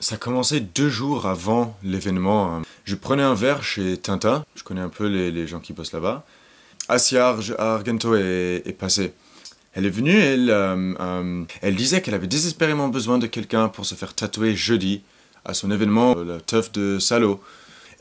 Ça commençait deux jours avant l'événement. Je prenais un verre chez Tintin, je connais un peu les, gens qui bossent là-bas. Asia Argento est, est, passée. Elle est venue, elle, euh, euh, elle disait qu'elle avait désespérément besoin de quelqu'un pour se faire tatouer jeudi à son événement, euh, la teuf de Salo.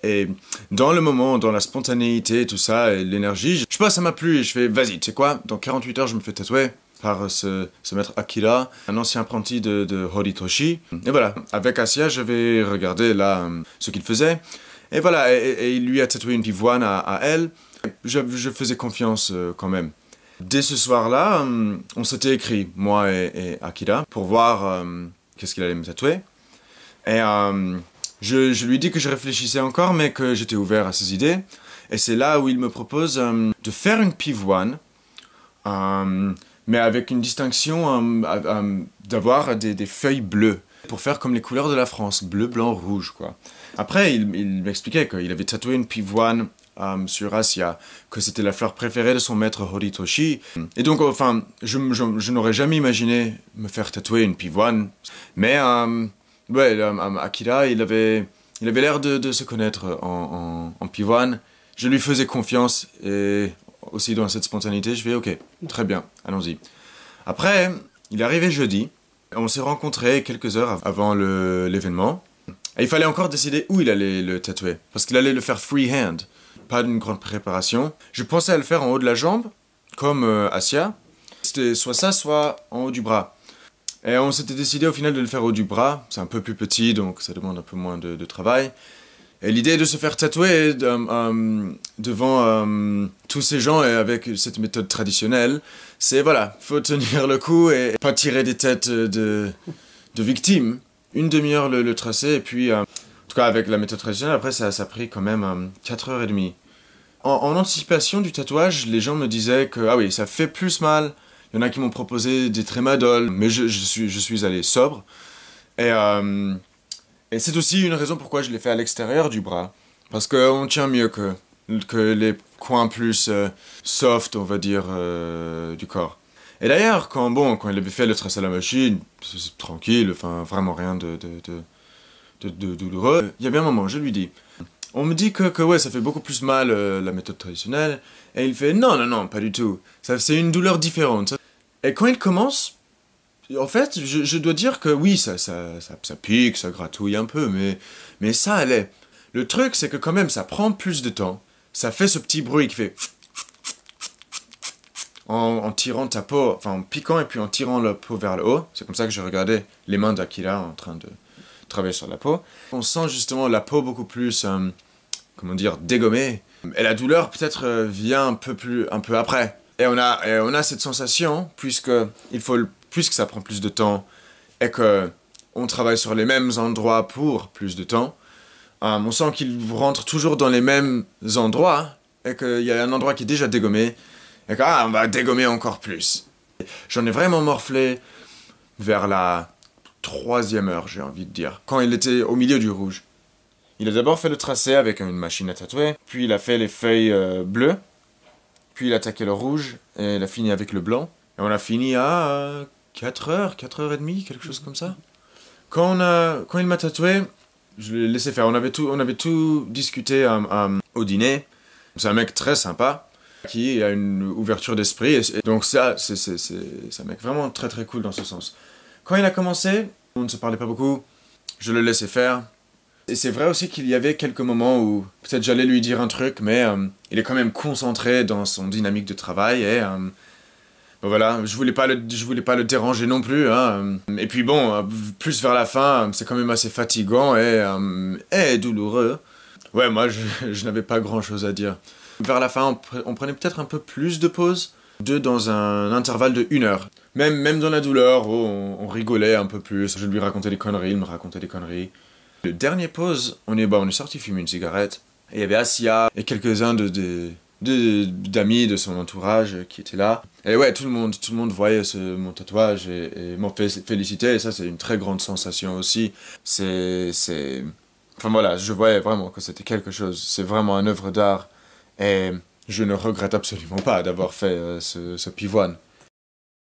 Et dans le moment, dans la spontanéité, tout ça, et l'énergie, je sais pas, ça m'a plu et je fais, vas-y, tu sais quoi, dans 48 heures, je me fais tatouer, par euh, ce, ce, maître Akira, un ancien apprenti de, de Horitoshi. Et voilà, avec Asya, j'avais regardé là euh, ce qu'il faisait. Et voilà, et, il lui a tatoué une pivoine à, elle. Je, je, faisais confiance euh, quand même. Dès ce soir-là, on s'était écrit, moi et, Akira, pour voir qu'est-ce qu'il allait me tatouer. Et je, je, lui dis que je réfléchissais encore, mais que j'étais ouvert à ses idées. Et c'est là où il me propose de faire une pivoine mais avec une distinction d'avoir des, feuilles bleues pour faire comme les couleurs de la France, bleu, blanc, rouge, quoi. Après, il, m'expliquait qu'il avait tatoué une pivoine euh, sur Asia, que c'était la fleur préférée de son maître Horitoshi. Et donc, enfin, je, n'aurais jamais imaginé me faire tatouer une pivoine. Mais, euh, ouais, euh, Akira, il avait il avait l'air de, se connaître en pivoine. Je lui faisais confiance et aussi dans cette spontanéité, je vais ok, très bien, allons-y. Après, il est arrivé jeudi, on s'est rencontré quelques heures avant l'événement, et il fallait encore décider où il allait le tatouer, parce qu'il allait le faire freehand, pas d'une grande préparation. Je pensais à le faire en haut de la jambe, comme euh, Asia, c'était soit ça, soit en haut du bras. Et on s'était décidé au final de le faire au haut du bras, c'est un peu plus petit, donc ça demande un peu moins de, de travail. Et l'idée de se faire tatouer euh, euh, devant euh, tous ces gens et avec cette méthode traditionnelle, c'est voilà, faut tenir le coup et pas tirer des têtes de, de victimes. Une demi-heure le, tracé et puis, en tout cas avec la méthode traditionnelle, après ça, ça a pris quand même 4h30. En, en, anticipation du tatouage, les gens me disaient que ah oui, ça fait plus mal. Il y en a qui m'ont proposé des trémadoles, mais je, suis, je suis allé sobre. Et et c'est aussi une raison pourquoi je l'ai fait à l'extérieur du bras. Parce qu'on tient mieux que, que les coins plus euh, soft, on va dire, euh, du corps. Et d'ailleurs, quand, bon, quand il avait fait le tracé à la machine, c'est tranquille, enfin vraiment rien de, de, douloureux, il y a bien un moment, je lui dis. On me dit que, que ouais, ça fait beaucoup plus mal euh, la méthode traditionnelle, et il fait non, non, non, pas du tout, c'est une douleur différente. Et quand il commence, en fait, je, dois dire que oui, ça, ça, pique, ça gratouille un peu, mais, mais ça allait. Le truc, c'est que quand même, ça prend plus de temps. Ça fait ce petit bruit qui fait... En, tirant ta peau, enfin en piquant et puis en tirant la peau vers le haut. C'est comme ça que je regardais les mains d'Aquila en train de travailler sur la peau. On sent justement la peau beaucoup plus, euh, comment dire, dégommée. Et la douleur peut-être euh, vient un peu, plus, un peu après. Et on, a, on a cette sensation, puisque il faut le puisque ça prend plus de temps et que on travaille sur les mêmes endroits pour plus de temps, euh, on sent qu'il rentre toujours dans les mêmes endroits et qu'il y a un endroit qui est déjà dégommé et qu'on ah, va dégommer encore plus. J'en ai vraiment morflé vers la troisième heure, j'ai envie de dire, quand il était au milieu du rouge. Il a d'abord fait le tracé avec une machine à tatouer, puis il a fait les feuilles euh, bleues, puis il a attaqué le rouge, et il a fini avec le blanc. Et on a fini à 4 heures, 4 heures et demie, quelque chose comme ça. Quand, on a, quand il m'a tatoué, je l'ai laissé faire. On avait tout, on avait tout discuté euh, euh, au dîner. C'est un mec très sympa qui a une ouverture d'esprit. donc ça, c'est un mec vraiment très très cool dans ce sens. Quand il a commencé, on ne se parlait pas beaucoup. Je le laissais faire. Et c'est vrai aussi qu'il y avait quelques moments où peut-être j'allais lui dire un truc, mais euh, il est quand même concentré dans son dynamique de travail et voilà, je voulais pas le, je voulais pas le déranger non plus. Hein. Et puis bon, plus vers la fin, c'est quand même assez fatigant et, euh, douloureux. Ouais, moi, je, n'avais pas grand-chose à dire. Vers la fin, on, prenait peut-être un peu plus de pauses, deux dans un intervalle de une heure. Même, même dans la douleur, oh, on, rigolait un peu plus. Je lui racontais des conneries, il me racontait des conneries. Le dernier pause, on est, bah, on est sorti fumer une cigarette. Et il y avait Asia et quelques-uns de, de, d'amis de, son entourage qui étaient là. Et ouais, tout le monde, tout le monde voyait ce, mon tatouage et, m'en félicitait. Et ça, c'est une très grande sensation aussi. C'est. Enfin voilà, je voyais vraiment que c'était quelque chose. C'est vraiment une œuvre d'art. Et je ne regrette absolument pas d'avoir fait euh, ce pivoine.